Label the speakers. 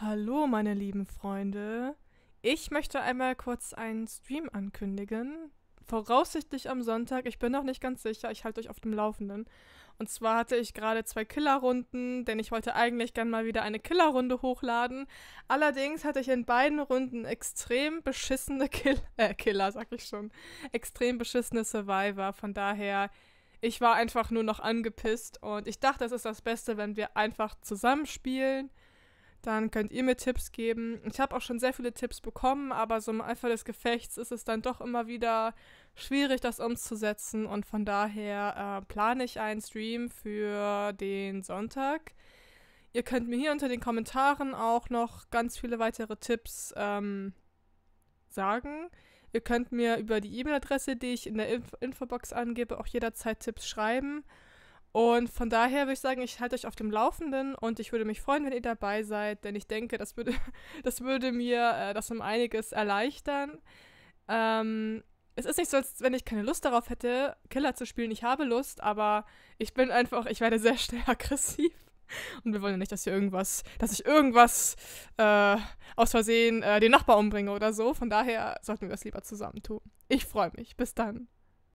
Speaker 1: Hallo, meine lieben Freunde. Ich möchte einmal kurz einen Stream ankündigen. Voraussichtlich am Sonntag. Ich bin noch nicht ganz sicher. Ich halte euch auf dem Laufenden. Und zwar hatte ich gerade zwei Killerrunden, denn ich wollte eigentlich gern mal wieder eine Killerrunde hochladen. Allerdings hatte ich in beiden Runden extrem beschissene Kill äh, Killer, sag ich schon. Extrem beschissene Survivor. Von daher, ich war einfach nur noch angepisst. Und ich dachte, es ist das Beste, wenn wir einfach zusammenspielen. spielen dann könnt ihr mir Tipps geben. Ich habe auch schon sehr viele Tipps bekommen, aber so im Eifer des Gefechts ist es dann doch immer wieder schwierig, das umzusetzen. Und von daher äh, plane ich einen Stream für den Sonntag. Ihr könnt mir hier unter den Kommentaren auch noch ganz viele weitere Tipps ähm, sagen. Ihr könnt mir über die E-Mail-Adresse, die ich in der Inf Infobox angebe, auch jederzeit Tipps schreiben. Und von daher würde ich sagen, ich halte euch auf dem Laufenden und ich würde mich freuen, wenn ihr dabei seid, denn ich denke, das würde, das würde mir äh, das um einiges erleichtern. Ähm, es ist nicht so, als wenn ich keine Lust darauf hätte, Killer zu spielen. Ich habe Lust, aber ich bin einfach, ich werde sehr schnell aggressiv. Und wir wollen ja nicht, dass hier irgendwas, dass ich irgendwas äh, aus Versehen äh, den Nachbar umbringe oder so. Von daher sollten wir das lieber zusammen tun. Ich freue mich. Bis dann.